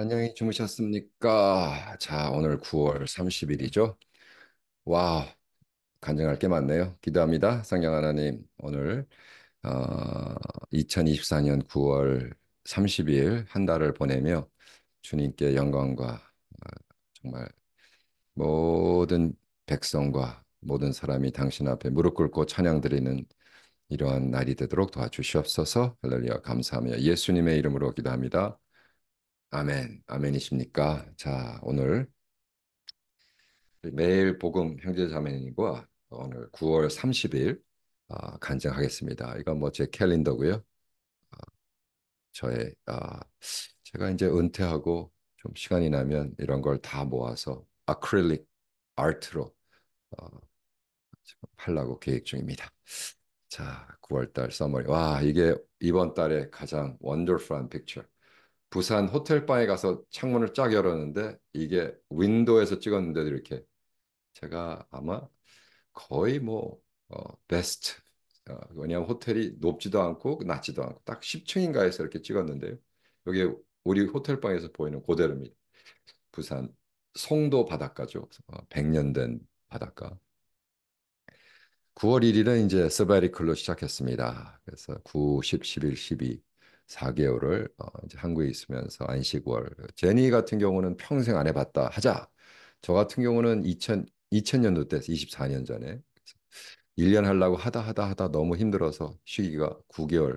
안녕히 주무셨습니까? 자, 오늘 9월 30일이죠. 와 간증할 게 많네요. 기도합니다. 성령 하나님, 오늘 어, 2024년 9월 30일 한 달을 보내며 주님께 영광과 어, 정말 모든 백성과 모든 사람이 당신 앞에 무릎 꿇고 찬양 드리는 이러한 날이 되도록 도와주시옵소서. 할렐루야, 감사하며 예수님의 이름으로 기도합니다. 아멘. 아멘이십니까? 자, 오늘 매일 복음 형제자매님과 오늘 9월 30일 어, 간증하겠습니다. 이건 뭐 제 캘린더고요. 어, 저의 어, 제가 이제 은퇴하고 좀 시간이 나면 이런 걸 다 모아서 아크릴릭 아트로 어, 팔라고 계획 중입니다. 자, 9월 달 서머리. 와, 이게 이번 달에 가장 원더풀한 픽처. 부산 호텔 방에 가서 창문을 쫙 열었는데 이게 윈도에서 찍었는데 이렇게 제가 아마 거의 뭐 어, 베스트 어, 왜냐하면 호텔이 높지도 않고 낮지도 않고 딱 10층인가에서 이렇게 찍었는데요. 여기 우리 호텔 방에서 보이는 고대로입니다. 부산 송도 바닷가죠. 어, 100년 된 바닷가. 9월 1일은 이제 서바이클로 시작했습니다. 그래서 9, 10, 11, 12 4개월을 어, 이제 한국에 있으면서 안식월. 제니 같은 경우는 평생 안 해봤다 하자. 저 같은 경우는 2000, 2000년도 때 24년 전에 1년 하려고 하다 하다 하다 너무 힘들어서 쉬기가 9개월. 어,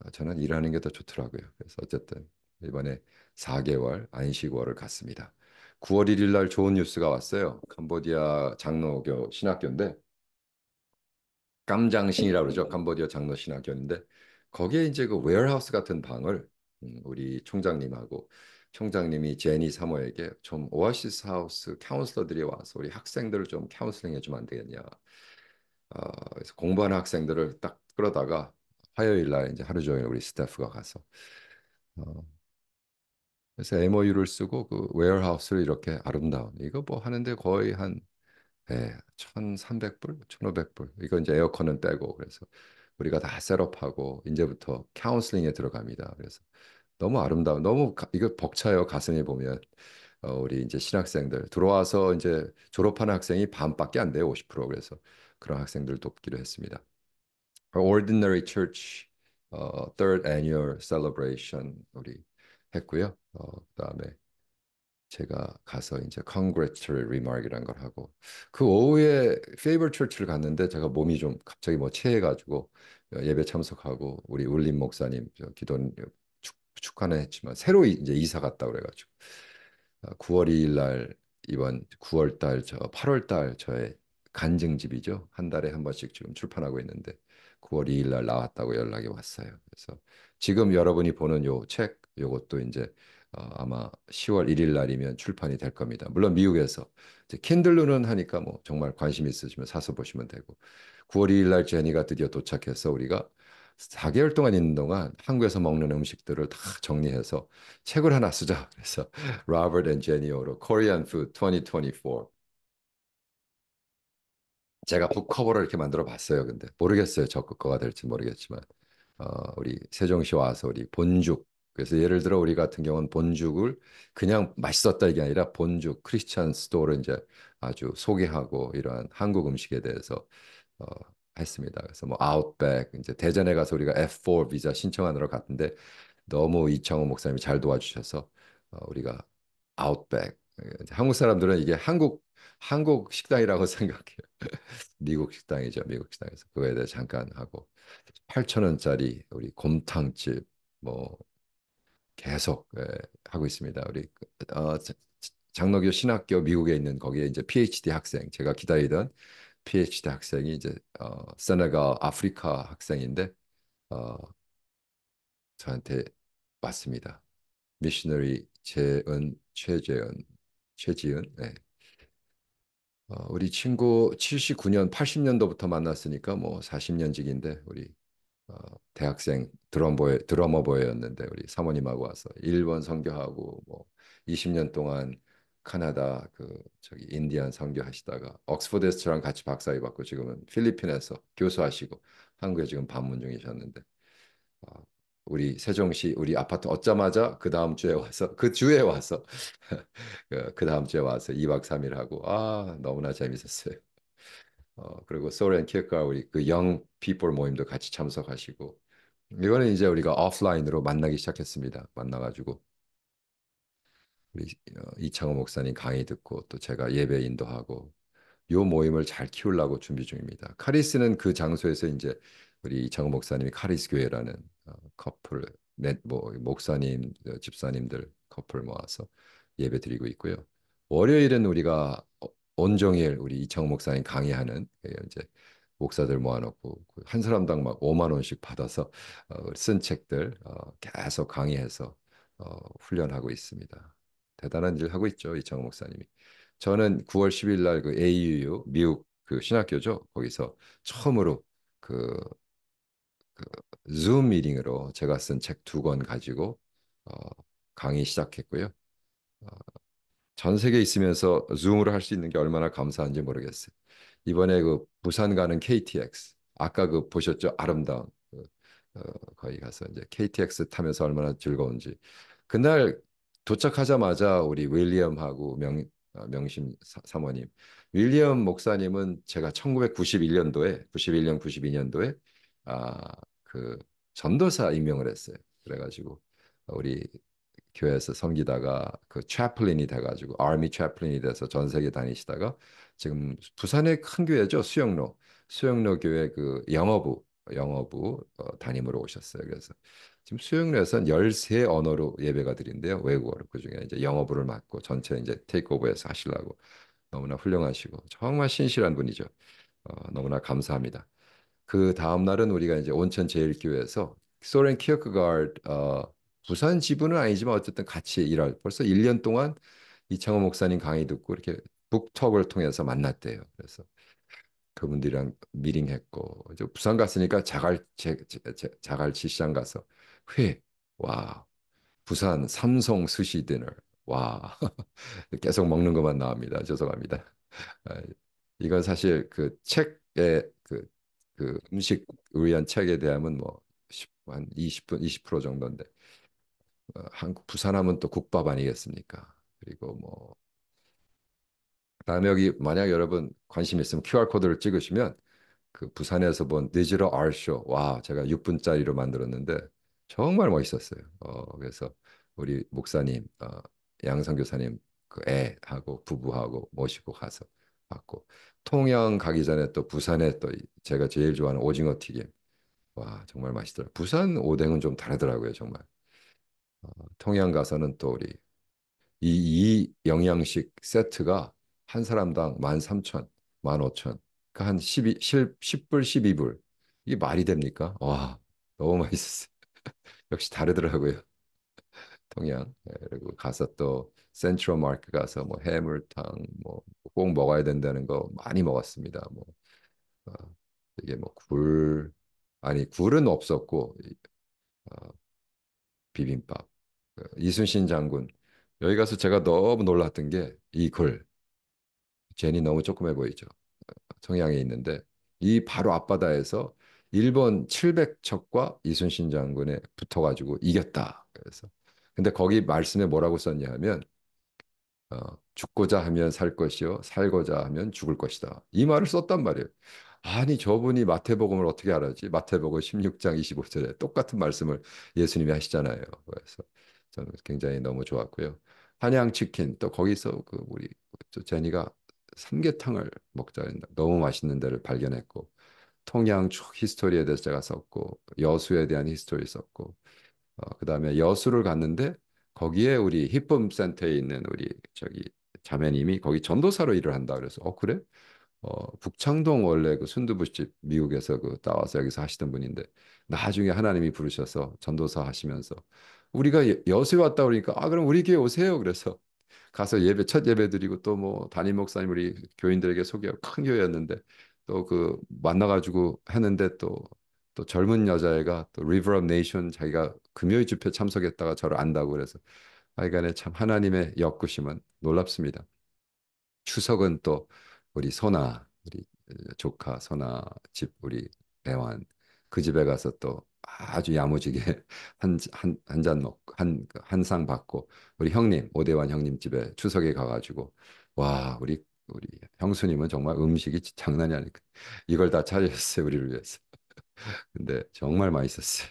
아, 저는 일하는 게 더 좋더라고요. 그래서 어쨌든 이번에 4개월 안식월을 갔습니다. 9월 1일 날 좋은 뉴스가 왔어요. 캄보디아 장로교 신학교인데 깜장신이라고 그러죠. 캄보디아 장로 신학교인데 거기에 이제 그 웨어하우스 같은 방을 음, 우리 총장님하고 총장님이 제니 사모에게 좀 오아시스 하우스 카운슬러들이 와서 우리 학생들을 좀 카운슬링 해주면 안 되겠냐. 어, 그래서 공부하는 학생들을 딱 끌어다가 화요일 날 이제 하루 종일 우리 스태프가 가서 어, 그래서 MOU를 쓰고 그 웨어하우스를 이렇게 아름다운 이거 뭐 하는데 거의 한 예, 1,300불, 1,500불 이거 이제 에어컨은 빼고 그래서 우리가 다 셋업하고 이제부터 카운슬링에 들어갑니다. 그래서 너무 아름다운 너무 가, 이거 벅차요 가슴에 보면 어, 우리 이제 신학생들 들어와서 이제 졸업하는 학생이 반밖에 안 돼요 50% 그래서 그런 학생들 돕기로 했습니다. Ordinary Church 어, Third Annual Celebration 우리 했고요. 어, 그다음에 제가 가서 이제 congratulatory remark이라는 걸 하고 그 오후에 favor 페이버 철치를 갔는데 제가 몸이 좀 갑자기 뭐 체해가지고 예배 참석하고 우리 울림 목사님 기도 축하는 했지만 새로 이제 이사 갔다 그래가지고 9월 아, 2일 날 이번 9월 달 저 8월 달 저의 간증집이죠 한 달에 한 번씩 지금 출판하고 있는데 9월 2일 날 나왔다고 연락이 왔어요. 그래서 지금 여러분이 보는 요 책 요것도 이제 어, 아마 10월 1일 날이면 출판이 될 겁니다. 물론 미국에서 킨들로는 하니까 뭐 정말 관심 있으시면 사서 보시면 되고 9월 2일 날 제니가 드디어 도착해서 우리가 4개월 동안 있는 동안 한국에서 먹는 음식들을 다 정리해서 책을 하나 쓰자. 그래서 Robert and Jenny로 Korean Food 2024 제가 북커버를 이렇게 만들어 봤어요. 근데 모르겠어요. 적극거가 될지 모르겠지만 어, 우리 세종시 와서 우리 본죽 그래서 예를 들어 우리 같은 경우는 본죽을 그냥 맛있었다 이게 아니라 본죽 크리스찬 스토어를 이제 아주 소개하고 이러한 한국 음식에 대해서 어, 했습니다. 그래서 뭐 아웃백 이제 대전에 가서 우리가 F4 비자 신청하느라 갔는데 너무 이창호 목사님이 잘 도와주셔서 어, 우리가 아웃백 한국 사람들은 이게 한국 한국 식당이라고 생각해요. 미국 식당이죠. 미국 식당에서 그거에 대해 잠깐 하고 8천 원짜리 우리 곰탕집 뭐 계속 하고 있습니다. 우리 그, 어, 장로교 신학교 미국에 있는 거기에 이제 PhD 학생 제가 기다리던 PhD 학생이 이제 어, 세네가 아프리카 학생인데 어, 저한테 왔습니다. 미셔너리 재은 최재은 최지은 네. 어, 우리 친구 79년 80년도부터 만났으니까 뭐 40년직인데 우리 어, 대학생 드럼보이, 드러머보였는데 우리 사모님하고 와서 일본 선교하고 뭐 20년 동안 카나다 그 저기 인디언 선교하시다가 옥스퍼드에서랑 같이 박사위 받고 지금은 필리핀에서 교수하시고 한국에 지금 방문 중이셨는데 어, 우리 세종시 우리 아파트 얻자마자 그 다음 주에 와서 그 주에 와서 그, 그 다음 주에 와서 2박 3일 하고 아 너무나 재밌었어요. 어, 그리고 소렌 키르카우리 그 영 피플 모임도 같이 참석하시고 이거는 이제 우리가 오프라인으로 만나기 시작했습니다. 만나가지고 우리 어, 이창호 목사님 강의 듣고 또 제가 예배 인도하고 요 모임을 잘 키우려고 준비 중입니다. 카리스는 그 장소에서 이제 우리 이창호 목사님이 카리스 교회라는 어, 커플 넷, 뭐 목사님 어, 집사님들 커플 모아서 예배 드리고 있고요. 월요일은 우리가 온종일 우리 이창호 목사님 강의하는 그 이제 목사들 모아놓고 그 한 사람당 막 5만 원씩 받아서 어, 쓴 책들 어, 계속 강의해서 어, 훈련하고 있습니다. 대단한 일을 하고 있죠 이창호 목사님이. 저는 9월 10일 날그 AUU 미국 그 신학교죠 거기서 처음으로 그, 그줌 미팅으로 제가 쓴 책 두 권 가지고 어, 강의 시작했고요. 어, 전 세계에 있으면서 줌으로 할 수 있는 게 얼마나 감사한지 모르겠어요. 이번에 그 부산 가는 KTX 아까 그 보셨죠? 아름다운 그, 어, 거기 가서 이제 KTX 타면서 얼마나 즐거운지 그날 도착하자마자 우리 윌리엄하고 명 어, 명심 사모님 윌리엄 목사님은 제가 1991년도에 91년 92년도에 아 그 전도사 임명을 했어요. 그래가지고 우리 교회에서 섬기다가 그 채플린이 돼가지고 아미 채플린이 돼서 전 세계 다니시다가 지금 부산의 큰 교회죠 수영로 수영로 교회 그 영어부 영어부 어, 담임으로 오셨어요. 그래서 지금 수영로에서는 13 언어로 예배가 드린대요 외국어로 그중에 이제 영어부를 맡고 전체 이제 테이크오버해서 하시려고 너무나 훌륭하시고 정말 신실한 분이죠. 어, 너무나 감사합니다. 그 다음 날은 우리가 이제 온천 제일교회에서 소렌 키어크가드 어, 부산 지부는 아니지만 어쨌든 같이 일할 벌써 1년 동안 이창호 목사님 강의 듣고 이렇게 북톡을 통해서 만났대요. 그래서 그분들이랑 미링했고 이제 부산 갔으니까 자갈 제, 제, 제, 자갈치 시장 가서 회와 부산 삼성 스시 디너 와 계속 먹는 것만 나옵니다. 죄송합니다. 아, 이건 사실 그 책에 그, 그 음식 위한 책에 대한뭐한 20분 20% 정도인데 어, 한국 부산하면 또 국밥 아니겠습니까? 그리고 뭐 다음에 여기 만약 여러분 관심 있으면 QR 코드를 찍으시면 그 부산에서 본 디지털 아쇼 와 제가 6분짜리로 만들었는데 정말 멋있었어요. 어, 그래서 우리 목사님 어, 양성 교사님 그 애하고 부부하고 모시고 가서 봤고 통영 가기 전에 또 부산에 또 제가 제일 좋아하는 오징어 튀김 와 정말 맛있더라고요. 부산 오뎅은 좀 다르더라고요 정말. 어, 통영 가서는 또 우리 이, 이 영양식 세트가 한 사람당 13,000, 15,000. 그 한1 0불 12불. 이게 말이 됩니까? 와, 너무 맛있었어요. 역시 다르더라고요. 통영. 네, 그리고 가서 또 센트럴 마크 가서 뭐 해물탕 뭐꼭 먹어야 된다는 거 많이 먹었습니다. 뭐 어, 이게 뭐 굴 아니 굴은 없었고 어, 비빔밥 그 이순신 장군 여기 가서 제가 너무 놀랐던 게 이 글. 젠이 너무 조그매 보이죠. 성향에 있는데 이 바로 앞바다에서 일본 700척과 이순신 장군에 붙어가지고 이겼다. 그래서 근데 거기 말씀에 뭐라고 썼냐 면 어, 죽고자 하면 살 것이요 살고자 하면 죽을 것이다. 이 말을 썼단 말이에요. 아니 저분이 마태복음을 어떻게 알았지? 마태복음 16장 25절에 똑같은 말씀을 예수님이 하시잖아요. 그래서 저는 굉장히 너무 좋았고요. 한양치킨 또 거기서 그 우리 제니가 삼계탕을 먹자 했나 너무 맛있는 데를 발견했고 통양 히스토리에 대해서 제가 썼고 여수에 대한 히스토리 썼고 어, 그다음에 여수를 갔는데 거기에 우리 힙쁨 센터에 있는 우리 저기 자매님이 거기 전도사로 일을 한다 그래서 어 그래 어, 북창동 원래 그 순두부집 미국에서 그 따와서 여기서 하시던 분인데 나중에 하나님이 부르셔서 전도사 하시면서 우리가 여수에 왔다 그러니까 아 그럼 우리 교회 오세요. 그래서 가서 예배 첫 예배 드리고 또뭐 담임 목사님 우리 교인들에게 소개하고 큰 교회였는데 또 그 만나가지고 했는데 또 또 젊은 여자애가 또 리버 업 네이션 자기가 금요일 집회 참석했다가 저를 안다고 그래서 하여간에 아, 참 하나님의 역구심은 놀랍습니다. 추석은 또 우리 소나 우리 조카 소나 집 우리 애완 그 집에 가서 또 아주 야무지게 한한잔 먹고 한한 상 받고 우리 형님 오대환 형님 집에 추석에 가가지고 와 우리 우리 형수님은 정말 음식이 장난이 아니고 이걸 다 차려줬어요 우리를 위해서 근데 정말 맛있었어요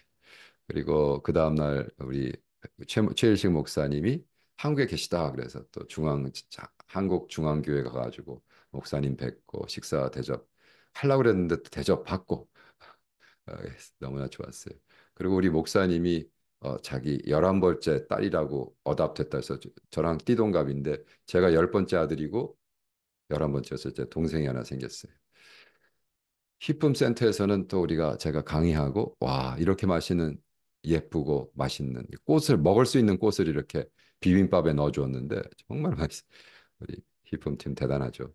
그리고 그 다음날 우리 최, 최일식 목사님이 한국에 계시다 그래서 또 중앙 한국 중앙교회 가가지고 목사님 뵙고 식사 대접 하려고 그랬는데 대접 받고 어, 너무나 좋았어요. 그리고 우리 목사님이 어, 자기 1 1 번째 딸이라고 어답됐다 해서 저랑 띠동갑인데 제가 1 0 번째 아들이고 1 1 번째였을 때 동생이 하나 생겼어요. 희품 센터에서는 또 우리가 제가 강의하고 와 이렇게 맛있는 예쁘고 맛있는 꽃을 먹을 수 있는 꽃을 이렇게 비빔밥에 넣어주었는데 정말 맛있어. 우리 희품팀 대단하죠.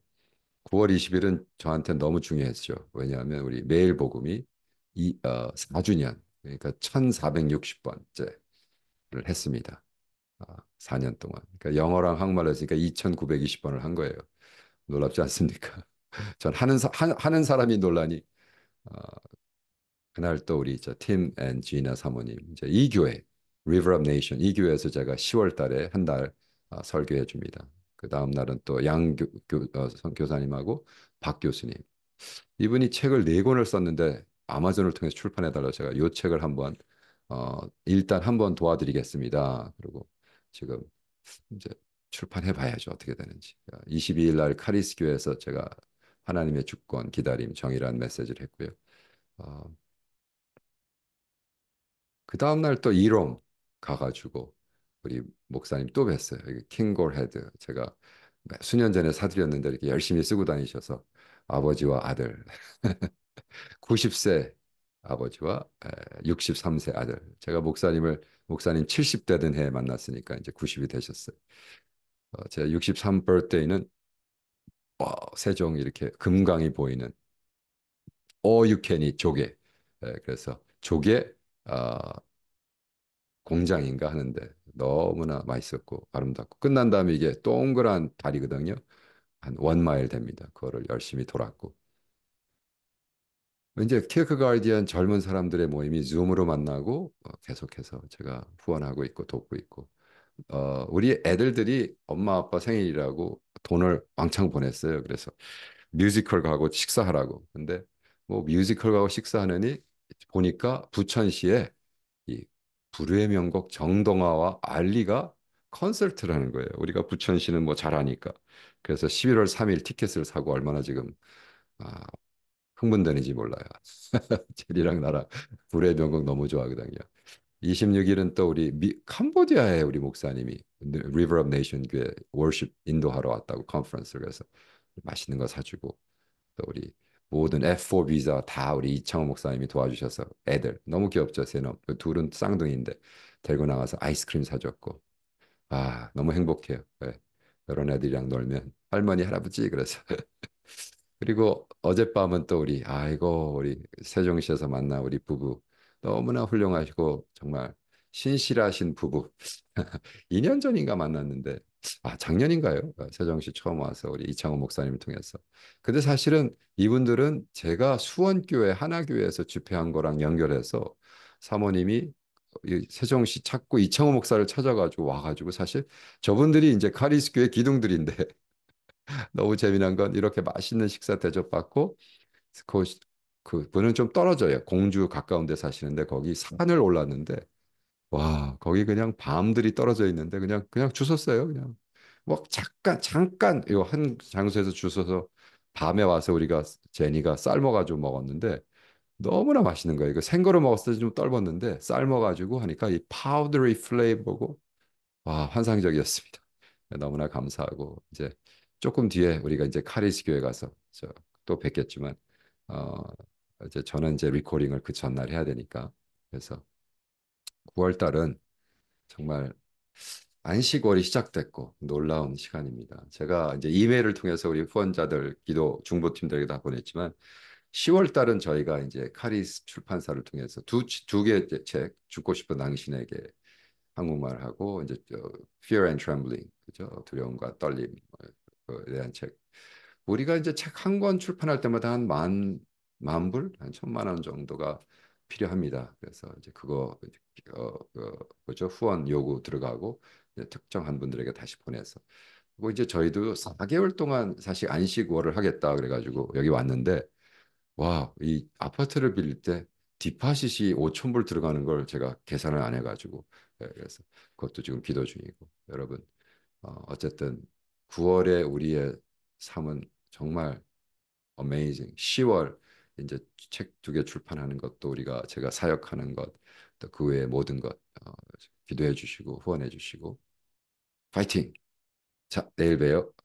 9월 20일은 저한테 너무 중요했죠. 왜냐하면 우리 매일 복음이 이, 어, 4주년, 그러니까 1460번째를 했습니다. 어, 아, 4년 동안. 그러니까 영어랑 한국말로 했으니까 2920번을 한 거예요. 놀랍지 않습니까? 전 하는, 사, 하, 는 사람이 논란이 어, 그날 또 우리 팀앤 지나 사모님 이제 이 교회 River of Nation 이 교회에서 제가 10월 달에 한달 어, 설교해 줍니다. 그 다음 날은 또 양 교, 교, 어, 교사님하고 박 교수님 이분이 책을 네 권을 썼는데 아마존을 통해서 출판해 달라 고 제가 요 책을 한번 어 일단 한번 도와드리겠습니다. 그리고 지금 이제 출판해 봐야죠 어떻게 되는지. 22일 그러니까 날 카리스 교회에서 제가 하나님의 주권 기다림 정의란 메시지를 했고요. 어, 그 다음 날 또 이롬 가가지고 우리 목사님 또 뵀어요. 킹골 헤드 제가 수년 전에 사드렸는데 이렇게 열심히 쓰고 다니셔서 아버지와 아들 90세 아버지와 63세 아들. 제가 목사님을 목사님 70대 된 해에 만났으니까 이제 90이 되셨어요. 어, 제63 b i r 는 어, 뭐 세종 이렇게 금강이 보이는 어유캔니 조개. 예, 그래서 조개 어, 공장인가 하는데 너무나 맛있었고 아름답고 끝난 다음에 이게 동그란 다리거든요. 한 원 마일 됩니다. 그거를 열심히 돌았고 이제 케르크가르디안 젊은 사람들의 모임이 z o o m 으로 만나고 어, 계속해서 제가 후원하고 있고 돕고 있고 어, 우리 애들들이 엄마 아빠 생일이라고 돈을 왕창 보냈어요. 그래서 뮤지컬 가고 식사하라고. 근데 뭐 뮤지컬 가고 식사하느니 보니까 부천시에 이 불후의 명곡 정동화와 알리가 콘서트를 하는 거예요. 우리가 부천시는 뭐 잘하니까. 그래서 11월 3일 티켓을 사고 얼마나 지금 아, 흥분되는지 몰라요. 제리랑 나랑 불의 명곡 너무 좋아하거든요. 26일은 또 우리 미, 캄보디아에 우리 목사님이 리버 업 네이션 교회 월십 인도하러 왔다고 컨퍼런스를 해서 맛있는 거 사주고 또 우리 모든 F4 비자 다 우리 이창호 목사님이 도와주셔서 애들 너무 귀엽죠 세놈 그 둘은 쌍둥이인데 데리고 나가서 아이스크림 사줬고 아 너무 행복해요 네. 이런 애들이랑 놀면 할머니 할아버지 그래서 그리고 어젯밤은 또 우리 아이고 우리 세종시에서 만나 우리 부부 너무나 훌륭하시고 정말 신실하신 부부 2년 전인가 만났는데 아 작년인가요? 세종시 처음 와서 우리 이창호 목사님 을 통해서 근데 사실은 이분들은 제가 수원교회 하나교회에서 집회한 거랑 연결해서 사모님이 세종시 찾고 이창호 목사를 찾아가지고 와가지고 사실 저분들이 이제 카리스교의 기둥들인데 너무 재미난 건 이렇게 맛있는 식사 대접받고 그, 분은 좀 떨어져요. 공주 가까운 데 사시는데 거기 산을 올랐는데 와 거기 그냥 밤들이 떨어져 있는데 그냥 그냥 주웠어요. 그냥 뭐 잠깐 잠깐 이한 장소에서 주워서 밤에 와서 우리가 제니가 삶아가지고 먹었는데 너무나 맛있는 거예요. 이거 생거로 먹었을 때 좀떨었는데 삶아가지고 하니까 이 파우더리 플레이보고와 환상적이었습니다. 너무나 감사하고 이제 조금 뒤에 우리가 이제 카리스 교회 가서 또 뵙겠지만 어 이제 저는 이제 리코딩을 그 전날 해야 되니까 그래서 9월 달은 정말 안식월이 시작됐고 놀라운 시간입니다. 제가 이제 이메일을 통해서 우리 후원자들 기도 중보팀들에게 다 보냈지만 10월 달은 저희가 이제 카리스 출판사를 통해서 두 두 개의 책 죽고 싶은 당신에게 한국말하고 이제 Fear and Trembling 그죠 두려움과 떨림 뭐 그에 대한 책. 우리가 이제 책 한 권 출판할 때마다 한 만 만 불, 한 천만 원 정도가 필요합니다. 그래서 이제 그거 어, 어, 그 그죠 후원 요구 들어가고 이제 특정한 분들에게 다시 보내서 그리고 뭐 이제 저희도 4개월 동안 사실 안식월을 하겠다 그래가지고 여기 왔는데 와 이 아파트를 빌릴 때 디파시시 5천 불 들어가는 걸 제가 계산을 안 해가지고 예, 그래서 그것도 지금 기도 중이고 여러분 어, 어쨌든 9월에 우리의 삶은 정말 amazing. 10월 이제 책 두 개 출판하는 것도 우리가 제가 사역하는 것, 또 그 외의 모든 것 어, 기도해 주시고 후원해 주시고 파이팅. 자, 내일 봬요.